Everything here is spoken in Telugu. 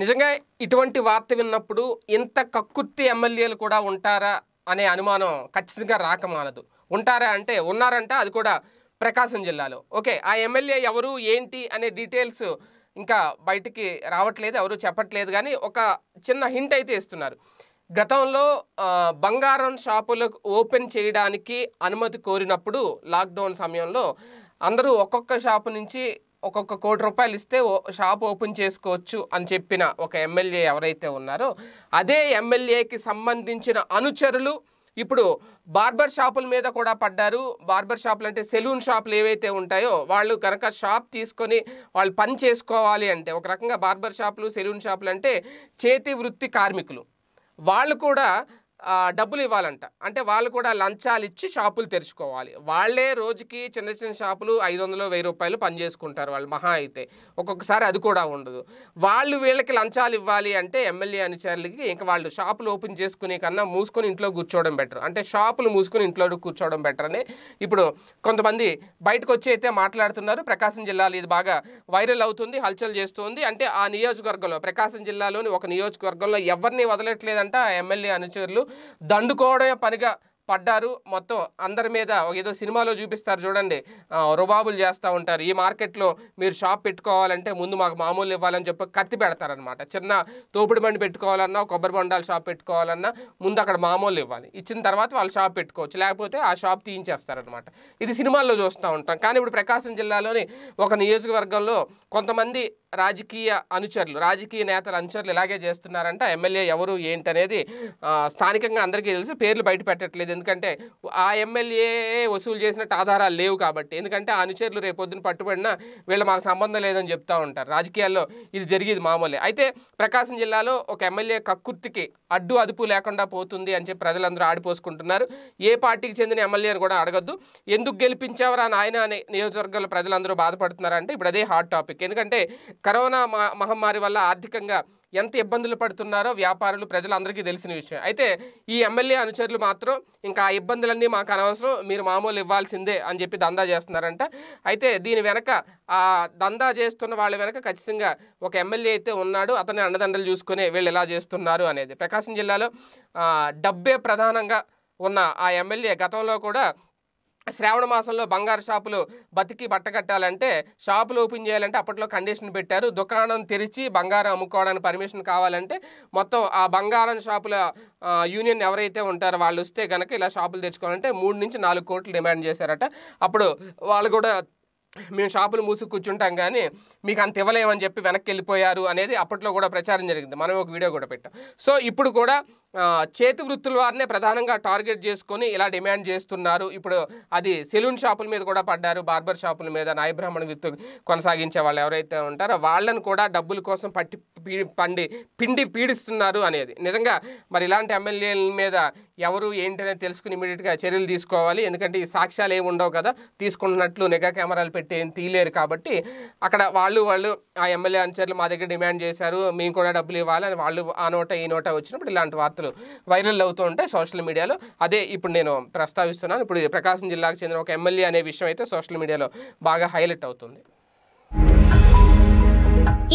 నిజంగా ఇటువంటి వార్త విన్నప్పుడు ఇంత కక్కుర్తి ఎమ్మెల్యేలు కూడా ఉంటారా అనే అనుమానం ఖచ్చితంగా రాకమానదు ఉంటారా అంటే ఉన్నారంటే అది కూడా ప్రకాశం జిల్లాలో ఓకే ఆ ఎమ్మెల్యే ఎవరు ఏంటి అనే డీటెయిల్స్ ఇంకా బయటికి రావట్లేదు ఎవరు చెప్పట్లేదు కానీ ఒక చిన్న హింట్ అయితే ఇస్తున్నారు గతంలో బంగారం షాపులు ఓపెన్ చేయడానికి అనుమతి కోరినప్పుడు లాక్డౌన్ సమయంలో అందరూ ఒక్కొక్క షాపు నుంచి ఒక్కొక్క కోటి రూపాయలు ఇస్తే షాప్ ఓపెన్ చేసుకోవచ్చు అని చెప్పిన ఒక ఎమ్మెల్యే ఎవరైతే ఉన్నారో అదే ఎమ్మెల్యేకి సంబంధించిన అనుచరులు ఇప్పుడు బార్బర్ షాపుల మీద కూడా పడ్డారు బార్బర్ షాపులు అంటే సెలూన్ షాపులు ఏవైతే ఉంటాయో వాళ్ళు కనుక షాప్ తీసుకొని వాళ్ళు పని చేసుకోవాలి అంటే ఒక రకంగా బార్బర్ షాపులు సెలూన్ షాపులు అంటే చేతి వృత్తి కార్మికులు వాళ్ళు కూడా డబ్బులు ఇవ్వాలంట అంటే వాళ్ళు కూడా లంచాలు ఇచ్చి షాపులు తెరుచుకోవాలి వాళ్ళే రోజుకి చిన్న చిన్న షాపులు ఐదు వందలు వెయ్యి రూపాయలు పనిచేసుకుంటారు వాళ్ళు మహా అయితే ఒక్కొక్కసారి అది కూడా ఉండదు వాళ్ళు వీళ్ళకి లంచాలు ఇవ్వాలి అంటే ఎమ్మెల్యే అనుచరులకి ఇంకా వాళ్ళు షాపులు ఓపెన్ చేసుకునే కన్నా మూసుకొని ఇంట్లో కూర్చోవడం బెటర్ అంటే షాపులు మూసుకొని ఇంట్లో కూర్చోవడం బెటర్ అని ఇప్పుడు కొంతమంది బయటకు వచ్చి అయితే మాట్లాడుతున్నారు ప్రకాశం జిల్లాలో ఇది బాగా వైరల్ అవుతుంది హల్చల్ చేస్తుంది అంటే ఆ నియోజకవర్గంలో ప్రకాశం జిల్లాలోని ఒక నియోజకవర్గంలో ఎవరిని వదలట్లేదంట ఎమ్మెల్యే అనుచరులు దండుకోవడమే పనిగా పడ్డారు మొత్తం అందరి మీద ఏదో సినిమాలో చూపిస్తారు చూడండి రుబాబులు చేస్తూ ఉంటారు ఈ మార్కెట్లో మీరు షాప్ పెట్టుకోవాలంటే ముందు మాకు మామూలు ఇవ్వాలని చెప్పి కత్తి పెడతారనమాట చిన్న తోపుడు బండి పెట్టుకోవాలన్నా కొబ్బరి బొండాల షాప్ పెట్టుకోవాలన్నా ముందు అక్కడ మామూలు ఇవ్వాలి ఇచ్చిన తర్వాత వాళ్ళు షాప్ పెట్టుకోవచ్చు లేకపోతే ఆ షాప్ తీయించేస్తారనమాట ఇది సినిమాల్లో చూస్తూ ఉంటాం కానీ ఇప్పుడు ప్రకాశం జిల్లాలోని ఒక నియోజకవర్గంలో కొంతమంది రాజకీయ అనుచరులు రాజకీయ నేతల అనుచరులు ఇలాగే చేస్తున్నారంట ఎమ్మెల్యే ఎవరు ఏంటనేది స్థానికంగా అందరికీ తెలుసు పేర్లు బయట పెట్టట్లేదు ఎందుకంటే ఆ ఎమ్మెల్యే వసూలు చేసినట్టు ఆధారాలు లేవు కాబట్టి ఎందుకంటే ఆ అనుచరులు రేపొద్దున పట్టుబడినా వీళ్ళు మాకు సంబంధం లేదని చెప్తూ ఉంటారు రాజకీయాల్లో ఇది జరిగేది మామూలే అయితే ప్రకాశం జిల్లాలో ఒక ఎమ్మెల్యే కక్కుర్తికి అడ్డు అదుపు లేకుండా పోతుంది అని చెప్పి ప్రజలందరూ ఆడిపోసుకుంటున్నారు ఏ పార్టీకి చెందిన ఎమ్మెల్యేని కూడా అడగద్దు ఎందుకు గెలిపించావరా నాయన అనే నియోజకవర్గాల ప్రజలందరూ బాధపడుతున్నారంటే ఇప్పుడు అదే హాట్ టాపిక్ ఎందుకంటే కరోనా మహమ్మారి వల్ల ఆర్థికంగా ఎంత ఇబ్బందులు పడుతున్నారో వ్యాపారులు ప్రజలందరికీ తెలిసిన విషయం అయితే ఈ ఎమ్మెల్యే అనుచరులు మాత్రం ఇంకా ఆ ఇబ్బందులన్నీ మాకు అనవసరం మీరు మామూలు ఇవ్వాల్సిందే అని చెప్పి దందా చేస్తున్నారంట అయితే దీని వెనక ఆ దందా చేస్తున్న వాళ్ళ వెనక ఖచ్చితంగా ఒక ఎమ్మెల్యే అయితే ఉన్నాడు అతని అండదండలు చూసుకుని వీళ్ళు ఎలా చేస్తున్నారు అనేది ప్రకాశం జిల్లాలో డబ్బే ప్రధానంగా ఉన్న ఆ ఎమ్మెల్యే గతంలో కూడా శ్రావణ మాసంలో బంగారు షాపులు బతికి కట్టాలంటే షాపులు ఓపెన్ చేయాలంటే అప్పట్లో కండిషన్ పెట్టారు దుకాణం తెరిచి బంగారం అమ్ముకోవడానికి పర్మిషన్ కావాలంటే మొత్తం ఆ బంగారం షాపుల యూనియన్ ఎవరైతే ఉంటారో వాళ్ళు వస్తే కనుక ఇలా షాపులు తెచ్చుకోవాలంటే మూడు నుంచి నాలుగు కోట్లు డిమాండ్ చేశారట అప్పుడు వాళ్ళు కూడా మేము షాపులు మూసి కూర్చుంటాం కానీ మీకు అంత ఇవ్వలేమని చెప్పి వెనక్కి వెళ్ళిపోయారు అనేది అప్పట్లో కూడా ప్రచారం జరిగింది మనం ఒక వీడియో కూడా పెట్టాం సో ఇప్పుడు కూడా చేతి వృత్తుల వారినే ప్రధానంగా టార్గెట్ చేసుకొని ఇలా డిమాండ్ చేస్తున్నారు ఇప్పుడు అది సెలూన్ షాపుల మీద కూడా పడ్డారు బార్బర్ షాపుల మీద నాయబ్రాహ్మణ వృత్తి కొనసాగించే వాళ్ళు ఎవరైతే ఉంటారో వాళ్ళని కూడా డబ్బుల కోసం పట్టి పీడి పండి పిండి పీడిస్తున్నారు అనేది నిజంగా మరి ఇలాంటి ఎమ్మెల్యేల మీద ఎవరు ఏంటనేది తెలుసుకుని ఇమీడియట్గా చర్యలు తీసుకోవాలి ఎందుకంటే ఈ సాక్ష్యాలు ఏమి ఉండవు కదా తీసుకున్నట్లు నిఘా కెమెరాలు పెట్టి ఏం తీయలేరు కాబట్టి అక్కడ వాళ్ళు వాళ్ళు ఆ ఎమ్మెల్యే అనుచరులు మా దగ్గర డిమాండ్ చేశారు మేము కూడా డబ్బులు ఇవ్వాలని వాళ్ళు ఆ నోట ఈ నోట వచ్చినప్పుడు ఇలాంటి వార్తలు వైరల్ అవుతూ ఉంటాయి సోషల్ మీడియాలో అదే ఇప్పుడు నేను ప్రస్తావిస్తున్నాను ఇప్పుడు ప్రకాశం జిల్లాకు చెందిన ఒక ఎమ్మెల్యే అనే విషయం అయితే సోషల్ మీడియాలో బాగా హైలైట్ అవుతుంది